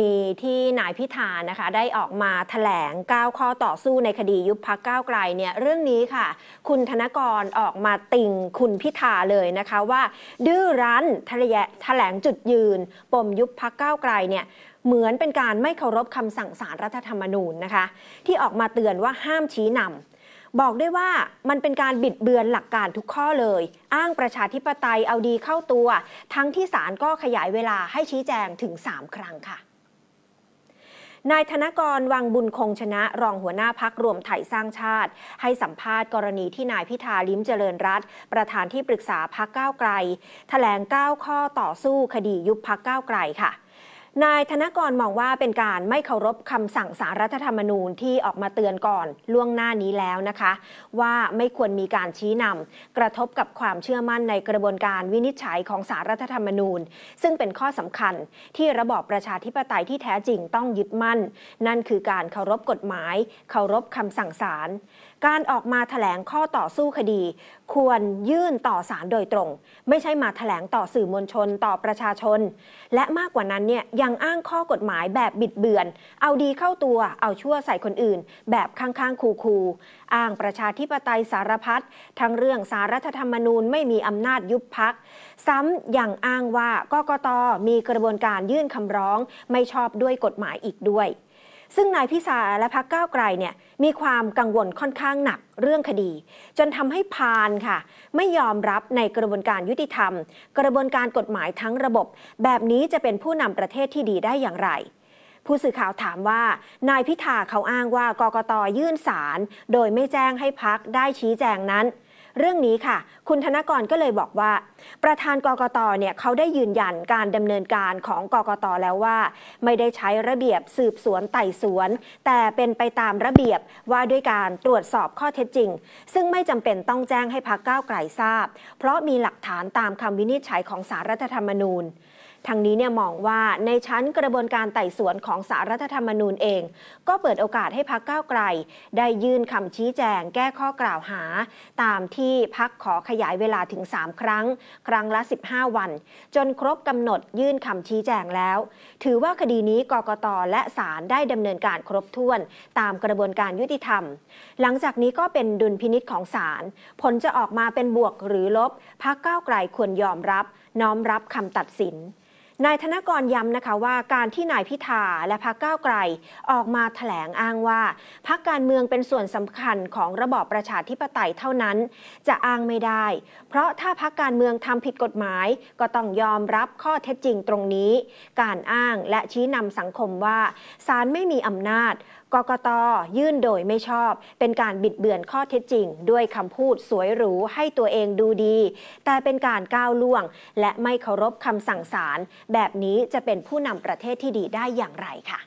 ณีที่นายพิธานะคะได้ออกมาถแถลง9ข้อต่อสู้ในคดียุบพักก้าวไกลเนี่ยเรื่องนี้ค่ะ คุณธนกรออกมาติ่งคุณพิธาเลยนะคะว่า ดื้อรั้นถแถลงจุดยืน ปมยุบพักก้าวไกลเนี่ยเหมือนเป็นการไม่เคารพคำสั่งสารรัฐธรรมนูญนะคะ ที่ออกมาเตือนว่าห้ามชี้นำบอกได้ว่ามันเป็นการบิดเบือนหลักการทุกข้อเลย อ้างประชาธิปไตยเอาดีเข้าตัว ทั้งที่ศาลก็ขยายเวลาให้ชี้แจงถึง 3 ครั้งค่ะนายธนกร วังบุญคงชนะรองหัวหน้าพักรวมไทยสร้างชาติ ให้สัมภาษณ์กรณีที่นายพิธาลิ้มเจริญรัตประธานที่ปรึกษาพักก้าวไกลแถลง 9 ข้อต่อสู้คดียุบพักก้าวไกลค่ะนายธนกรมองว่าเป็นการไม่เคารพคำสั่งสารรัฐธรรมนูญที่ออกมาเตือนก่อนล่วงหน้านี้แล้วนะคะ ว่าไม่ควรมีการชี้นำกระทบกับความเชื่อมั่นในกระบวนการวินิจฉัยของสารรัฐธรรมนูญ ซึ่งเป็นข้อสำคัญที่ระบอบประชาธิปไตยที่แท้จริงต้องยึดมั่น นั่นคือการเคารพกฎหมาย เคารพคำสั่งสารการออกมาถแถลงข้อต่อสู้คดี ควรยื่นต่อศาลโดยตรง ไม่ใช่มาถแถลงต่อสื่อมวลชนต่อประชาชน และมากกว่านั้นเนี่ยยังอ้างข้อกฎหมายแบบบิดเบือน เอาดีเข้าตัว เอาชั่วใส่คนอื่นแบบข้างๆ คูคูอ้างประชาธิปไตยสารพัดทั้งเรื่องสารรัฐธรรมนูญไม่มีอำนาจยุบพัก ซ้ำยังอ้างว่า กกต มีกระบวนการยื่นคำร้องไม่ชอบด้วยกฎหมายอีกด้วยซึ่งนายพิสาและพักก้าวไกลเนี่ยมีความกังวลค่อนข้างหนัก เรื่องคดี จนทำให้พานค่ะ ไม่ยอมรับในกระบวนการยุติธรรม กระบวนการกฎหมายทั้งระบบ แบบนี้จะเป็นผู้นำประเทศที่ดีได้อย่างไร ผู้สื่อข่าวถามว่า นายพิธาเขาอ้างว่ากกตยื่นสาร โดยไม่แจ้งให้พักได้ชี้แจงนั้นเรื่องนี้ค่ะ คุณธนกรก็เลยบอกว่า ประธานกกต เนี่ยเขาได้ยืนยันการดำเนินการของกกต แล้วว่า ไม่ได้ใช้ระเบียบสืบสวนไต่สวน แต่เป็นไปตามระเบียบว่าด้วยการตรวจสอบข้อเท็จจริง ซึ่งไม่จำเป็นต้องแจ้งให้พักก้าวไกลทราบ เพราะมีหลักฐานตามคำวินิจฉัยของสารรัฐธรรมนูญทางนี้เนี่ยมองว่าในชั้นกระบวนการไต่สวนของสารรัฐธรรมนูญเอง ก็เปิดโอกาสให้พักก้าวไกล ได้ยื่นคำชี้แจงแก้ข้อกล่าวหา ตามที่พักขอขยายเวลาถึง 3 ครั้ง ครั้งละ 15 วัน จนครบกำหนดยื่นคำชี้แจงแล้ว ถือว่าคดีนี้กกต และศาลได้ดำเนินการครบถ้วนตามกระบวนการยุติธรรม หลังจากนี้ก็เป็นดุลพินิษของศาลผลจะออกมาเป็นบวกหรือลบพักก้าวไกลควรยอมรับ น้อมรับคำตัดสินนายธนกรย้ำนะคะว่าการที่นายพิธา และพรรคก้าวไกล ออกมาถแถลงอ้างว่าพรรคการเมืองเป็นส่วนสำคัญของระบอบประชาธิปไตยเท่านั้น จะอ้างไม่ได้ เพราะถ้าพรรคการเมืองทำผิดกฎหมาย ก็ต้องยอมรับข้อเท็จจริงตรงนี้ การอ้างและชี้นำสังคมว่าศาลไม่มีอำนาจกกตยื่นโดยไม่ชอบเป็นการบิดเบือนข้อเท็จจริง ด้วยคำพูดสวยหรู ให้ตัวเองดูดี แต่เป็นการก้าวล่วง และไม่เคารพคำสั่งศาลแบบนี้จะเป็นผู้นำประเทศที่ดีได้อย่างไรค่ะ